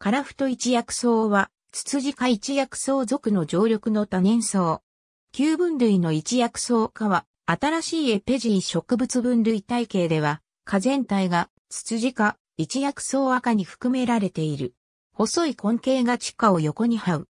カラフト一薬草は、ツツジ科一薬草属の常緑の多年草。旧分類の一薬草科は、新しいエペジー植物分類体系では、科全体がツツジ科一薬草赤に含められている。細い根茎が地下を横に這う。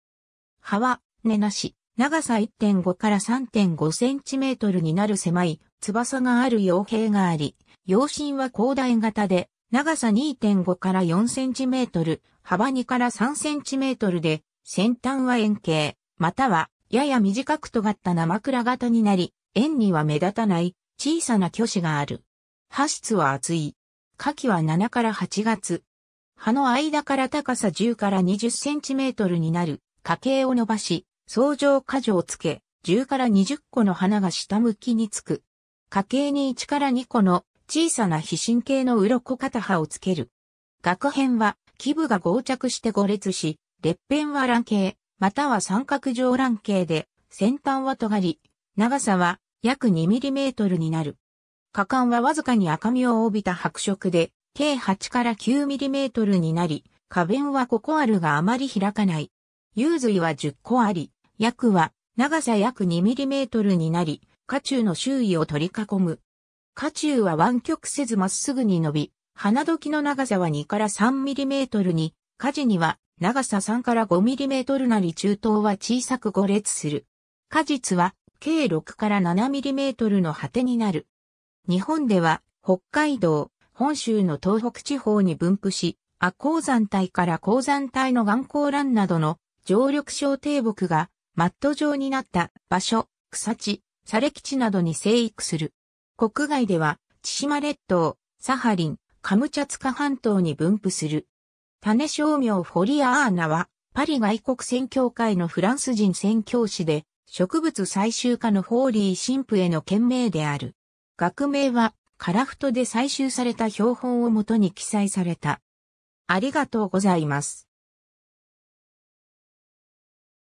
葉は、根なし、長さ1.5から3.5センチメートルになる狭い、翼がある傭兵があり、陽身は広大型で、長さ2.5から4センチメートル、幅2から3センチメートルで、先端は円形、または、やや短く尖った生倉型になり、円には目立たない小さな巨子がある。葉質は厚い。花期は7から8月。葉の間から高さ10から20センチメートルになる、花茎を伸ばし、相乗果樹をつけ、10から20個の花が下向きにつく。花茎に1から2個の小さな皮神経の鱗片葉をつける。学辺は、基部が合着して5列し、裂辺は卵形、または三角状卵形で、先端は尖り、長さは約 2mm になる。果敢はわずかに赤みを帯びた白色で、計8から 9mm になり、花弁はここあるがあまり開かない。幽髄は10個あり、薬は長さ約 2mm になり、下中の周囲を取り囲む。渦中は湾曲せずまっすぐに伸び、花時の長さは2から3トルに、火事には長さ3から5トルなり中東は小さく5列する。果実は計6から7トルの果てになる。日本では北海道、本州の東北地方に分布し、亜鉱山帯から鉱山帯の岩鉱欄などの常緑小低木がマット状になった場所、草地、砂礫地などに生育する。国外では、千島列島、サハリン、カムチャツカ半島に分布する。種商名フォリアーナは、パリ外国宣教会のフランス人宣教師で、植物採集家のフォーリー神父への懸名である。学名は、カラフトで採集された標本をもとに記載された。ありがとうございます。